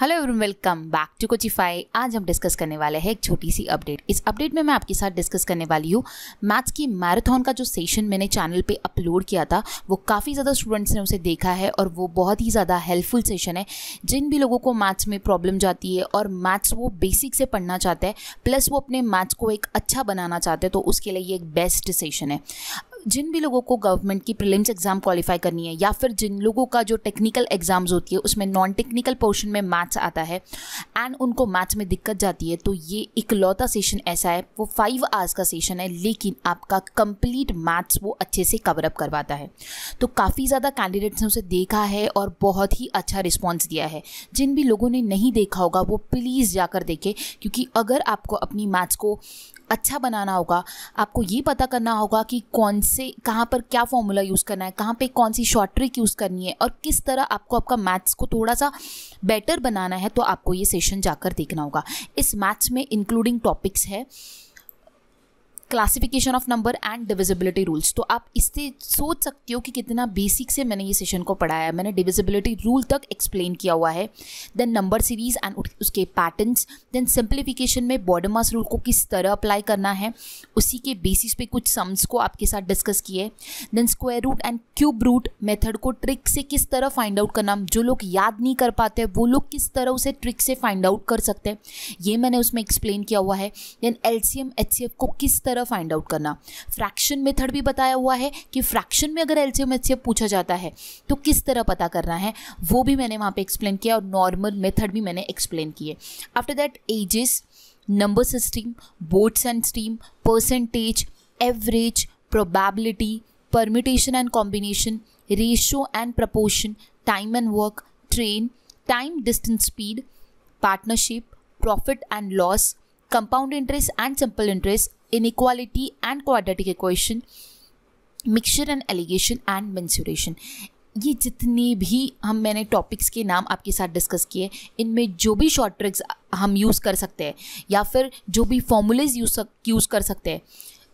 hello everyone welcome back to Coachify आज हम discuss करने वाले हैं एक छोटी सी अपडेट इस अपडेट में मैं आपके साथ डिस्कस करने वाली हूँ मैथ्स की मैराथन का जो सेशन मैंने चैनल पे अपलोड किया था वो काफ़ी ज़्यादा स्टूडेंट्स ने उसे देखा है और वो बहुत ही ज़्यादा हेल्पफुल सेशन है जिन भी लोगों को मैथ्स में प्रॉब्लम जाती है और मैथ्स वो बेसिक से पढ़ना चाहते हैं प्लस वो अपने मैथ्स को एक अच्छा बनाना चाहते हैं तो उसके लिए ये एक बेस्ट सेशन है जिन भी लोगों को गवर्नमेंट की प्रीलिम्स एग्ज़ाम क्वालिफाई करनी है या फिर जिन लोगों का जो टेक्निकल एग्ज़ाम्स होती है उसमें नॉन टेक्निकल पोर्शन में मैथ्स आता है एंड उनको मैथ्स में दिक्कत जाती है तो ये इकलौता सेशन ऐसा है वो फाइव आवर्स का सेशन है लेकिन आपका कंप्लीट मैथ्स वो अच्छे से कवरअप करवाता है तो काफ़ी ज़्यादा कैंडिडेट्स ने उसे देखा है और बहुत ही अच्छा रिस्पॉन्स दिया है जिन भी लोगों ने नहीं देखा होगा वो प्लीज़ जाकर देखें क्योंकि अगर आपको अपनी मैथ्स को अच्छा बनाना होगा आपको ये पता करना होगा कि कौन से कहाँ पर क्या फॉर्मूला यूज़ करना है कहाँ पे कौन सी शॉर्ट ट्रिक यूज़ करनी है और किस तरह आपको आपका मैथ्स को थोड़ा सा बेटर बनाना है तो आपको ये सेशन जाकर देखना होगा इस मैथ्स में इंक्लूडिंग टॉपिक्स है classification of number and divisibility rules तो आप इससे सोच सकते हो कि कितना बेसिक से मैंने ये सेशन को पढ़ाया है मैंने डिविजिबिलिटी रूल तक एक्सप्लेन किया हुआ है देन नंबर सीरीज एंड उसके पैटर्न्स देन सिंप्लीफिकेशन में बॉडमास रूल को किस तरह अप्लाई करना है उसी के बेसिस पे कुछ सम्स को आपके साथ डिस्कस किए then square root and cube root method को ट्रिक से किस तरह फाइंड आउट करना जो लोग याद नहीं कर पाते वो लोग किस तरह उसे ट्रिक से फाइंड आउट कर सकते हैं ये मैंने उसमें एक्सप्लेन किया हुआ है देन एल सी को किस तरह तरह फाइंड आउट करना फ्रैक्शन मेथड भी बताया हुआ है कि फ्रैक्शन में अगर एल सी पूछा जाता है तो किस तरह पता करना है वो भी मैंने वहाँ पर एक्सप्लेन किया और नॉर्मल मेथड भी मैंने एक्सप्लेन किए after that ages number system boats and stream percentage average probability permutation and combination ratio and proportion time and work train time distance speed partnership profit and loss compound interest and simple interest inequality and quadratic equation mixture and alligation and mensuration ये जितने भी हम मैंने topics के नाम आपके साथ discuss किए इनमें जो भी शॉर्ट ट्रिक्स हम यूज़ कर सकते हैं या फिर जो भी फॉर्मूलेज यूज़ यूज़ कर सकते हैं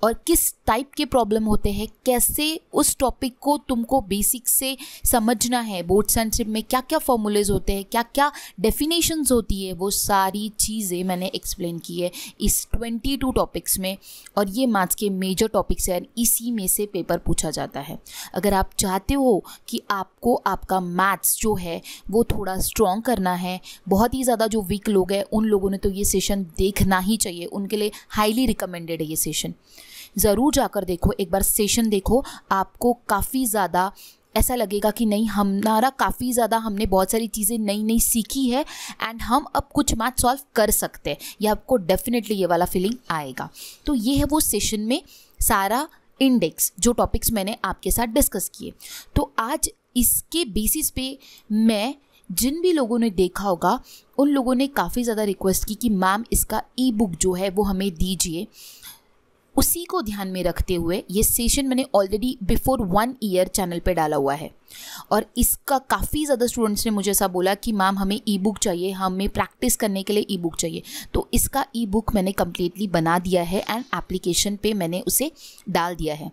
और किस टाइप के प्रॉब्लम होते हैं कैसे उस टॉपिक को तुमको बेसिक से समझना है बोर्ड सेंसिप में क्या क्या फॉर्मूलेज होते हैं क्या क्या डेफिनेशंस होती है वो सारी चीज़ें मैंने एक्सप्लेन की है इस ट्वेंटी टू टॉपिक्स में और ये मैथ्स के मेजर टॉपिक्स हैं इसी में से पेपर पूछा जाता है अगर आप चाहते हो कि आपको आपका मैथ्स जो है वो थोड़ा स्ट्रॉन्ग करना है बहुत ही ज़्यादा जो वीक लोग हैं उन लोगों ने तो ये सेशन देखना ही चाहिए उनके लिए हाईली रिकमेंडेड है ये सेशन ज़रूर जाकर देखो एक बार सेशन देखो आपको काफ़ी ज़्यादा ऐसा लगेगा कि नहीं हमारा काफ़ी ज़्यादा हमने बहुत सारी चीज़ें नई नई सीखी है एंड हम अब कुछ मैथ सॉल्व कर सकते हैं ये आपको डेफिनेटली ये वाला फीलिंग आएगा तो ये है वो सेशन में सारा इंडेक्स जो टॉपिक्स मैंने आपके साथ डिस्कस किए तो आज इसके बेसिस पे मैं जिन भी लोगों ने देखा होगा उन लोगों ने काफ़ी ज़्यादा रिक्वेस्ट की कि मैम इसका ई बुक जो है वो हमें दीजिए उसी को ध्यान में रखते हुए ये सेशन मैंने already before one year channel पे डाला हुआ है और इसका काफ़ी ज़्यादा स्टूडेंट्स ने मुझे ऐसा बोला कि मैम हमें ई बुक चाहिए हमें प्रैक्टिस करने के लिए ई बुक चाहिए तो इसका ई बुक मैंने कम्प्लीटली बना दिया है एंड एप्लीकेशन पे मैंने उसे डाल दिया है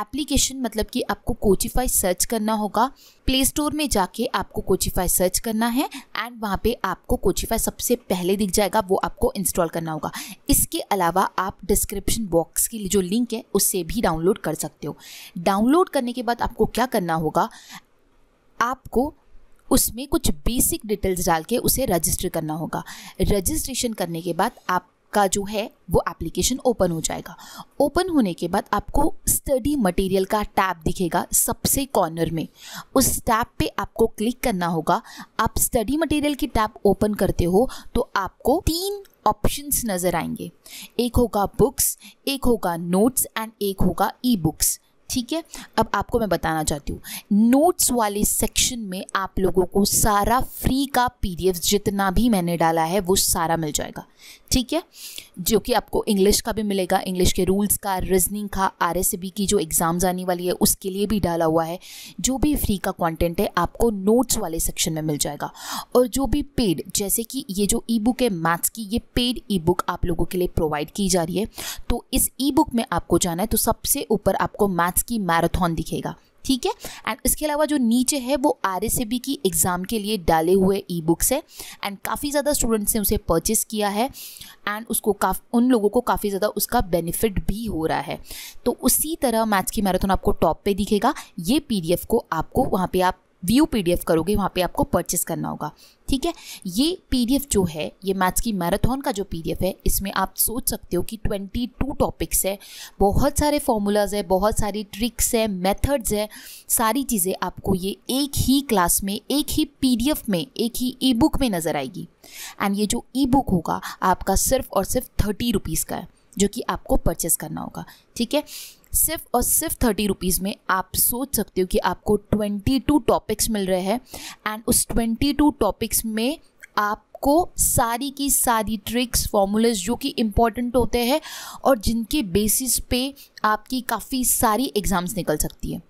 एप्लीकेशन मतलब कि आपको कोचिफाई सर्च करना होगा प्ले स्टोर में जाके आपको कोचिफाई सर्च करना है एंड वहाँ पे आपको कोचिफाई सबसे पहले दिख जाएगा वो आपको इंस्टॉल करना होगा इसके अलावा आप डिस्क्रिप्शन बॉक्स की जो लिंक है उससे भी डाउनलोड कर सकते हो डाउनलोड करने के बाद आपको क्या करना होगा आपको उसमें कुछ बेसिक डिटेल्स डाल के उसे रजिस्टर करना होगा रजिस्ट्रेशन करने के बाद आप का जो है वो एप्लीकेशन ओपन हो जाएगा ओपन होने के बाद आपको स्टडी मटेरियल का टैब दिखेगा सबसे कॉर्नर में उस टैब पे आपको क्लिक करना होगा आप स्टडी मटेरियल की टैब ओपन करते हो तो आपको तीन ऑप्शंस नज़र आएंगे एक होगा बुक्स एक होगा नोट्स एंड एक होगा ई बुक्स ठीक है अब आपको मैं बताना चाहती हूँ नोट्स वाले सेक्शन में आप लोगों को सारा फ्री का पीडीएफ जितना भी मैंने डाला है वो सारा मिल जाएगा ठीक है जो कि आपको इंग्लिश का भी मिलेगा इंग्लिश के रूल्स का रीजनिंग का आर की जो एग्ज़ाम्स आने वाली है उसके लिए भी डाला हुआ है जो भी फ्री का कंटेंट है आपको नोट्स वाले सेक्शन में मिल जाएगा और जो भी पेड जैसे कि ये जो ई बुक है मैथ्स की ये पेड ई बुक आप लोगों के लिए प्रोवाइड की जा रही है तो इस ई बुक में आपको जाना है तो सबसे ऊपर आपको मैथ्स मैथ्स की मैराथन दिखेगा ठीक है एंड इसके अलावा जो नीचे है वो आर एस की एग्ज़ाम के लिए डाले हुए ई बुक्स है एंड काफ़ी ज़्यादा स्टूडेंट्स ने उसे परचेस किया है एंड उसको काफ उन लोगों को काफ़ी ज़्यादा उसका बेनिफिट भी हो रहा है तो उसी तरह मैथ्स की मैराथन आपको टॉप पे दिखेगा ये पीडीएफ को आपको वहाँ पे आप व्यू पीडीएफ करोगे वहाँ पे आपको परचेस करना होगा ठीक है ये पीडीएफ जो है ये मैथ्स की मैराथन का जो पीडीएफ है इसमें आप सोच सकते हो कि 22 टॉपिक्स है बहुत सारे फॉर्मूलाज है बहुत सारी ट्रिक्स है मेथड्स है सारी चीज़ें आपको ये एक ही क्लास में एक ही पीडीएफ में एक ही ई बुक में नज़र आएगी एंड ये जो ई बुक होगा आपका सिर्फ और सिर्फ थर्टी रुपीज़ का है जो कि आपको परचेस करना होगा ठीक है सिर्फ और सिर्फ थर्टी रुपीज़ में आप सोच सकते हो कि आपको ट्वेंटी टू टॉपिक्स मिल रहे हैं एंड उस ट्वेंटी टू टॉपिक्स में आप आपको सारी की सारी ट्रिक्स फॉर्मूलेज जो कि इम्पॉर्टेंट होते हैं और जिनके बेसिस पे आपकी काफ़ी सारी एग्ज़ाम्स निकल सकती है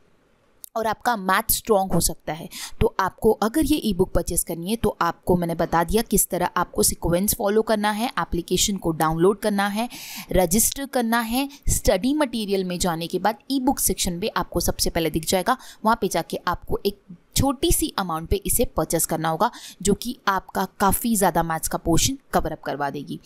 और आपका मैथ स्ट्रॉन्ग हो सकता है तो आपको अगर ये ई बुक परचेस करनी है तो आपको मैंने बता दिया किस तरह आपको सिक्वेंस फॉलो करना है एप्लीकेशन को डाउनलोड करना है रजिस्टर करना है स्टडी मटेरियल में जाने के बाद ई बुक सेक्शन में आपको सबसे पहले दिख जाएगा वहाँ पे जाके आपको एक छोटी सी अमाउंट पे इसे परचेस करना होगा जो कि आपका काफ़ी ज़्यादा मैथ्स का पोर्शन कवरअप करवा देगी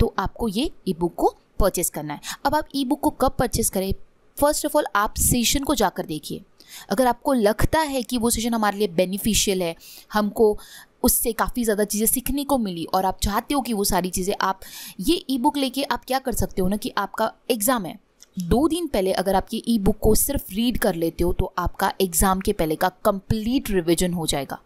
तो आपको ये ई बुक को परचेस करना है अब आप ई बुक को कब परचेस करें फर्स्ट ऑफ ऑल आप सेशन को जाकर देखिए अगर आपको लगता है कि वो सेशन हमारे लिए बेनिफिशियल है हमको उससे काफ़ी ज़्यादा चीज़ें सीखने को मिली और आप चाहते हो कि वो सारी चीज़ें आप ये ई बुक लेके आप क्या कर सकते हो ना कि आपका एग्ज़ाम है दो दिन पहले अगर आप ये ई बुक को सिर्फ रीड कर लेते हो तो आपका एग्ज़ाम के पहले का कंप्लीट रिविजन हो जाएगा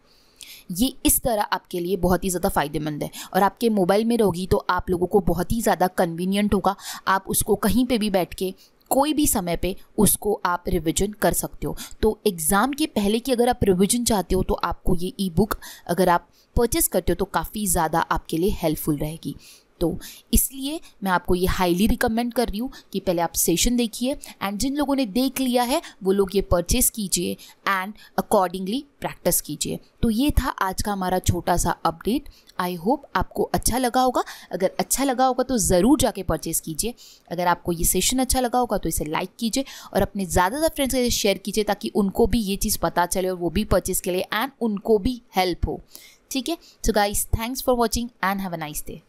ये इस तरह आपके लिए बहुत ही ज़्यादा फ़ायदेमंद है और आपके मोबाइल में रहोगी तो आप लोगों को बहुत ही ज़्यादा कन्वीनियंट होगा आप उसको कहीं पे भी बैठ के कोई भी समय पे उसको आप रिविजन कर सकते हो तो एग्ज़ाम के पहले की अगर आप रिविजन चाहते हो तो आपको ये ई बुक अगर आप परचेस करते हो तो काफ़ी ज़्यादा आपके लिए हेल्पफुल रहेगी तो इसलिए मैं आपको ये हाईली रिकमेंड कर रही हूँ कि पहले आप सेशन देखिए एंड जिन लोगों ने देख लिया है वो लोग ये परचेस कीजिए एंड अकॉर्डिंगली प्रैक्टिस कीजिए तो ये था आज का हमारा छोटा सा अपडेट आई होप आपको अच्छा लगा होगा अगर अच्छा लगा होगा तो ज़रूर जाके परचेस कीजिए अगर आपको ये सेशन अच्छा लगा होगा तो इसे लाइक कीजिए और अपने ज़्यादा से फ्रेंड्स के साथ शेयर कीजिए ताकि उनको भी ये चीज़ पता चले और वो भी परचेस के लिए एंड उनको भी हेल्प हो ठीक है so guys thanks for watching and have a nice day